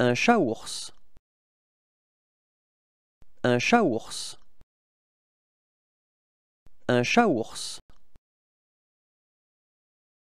Un chat-ours. Un chat-ours. Un chat-ours.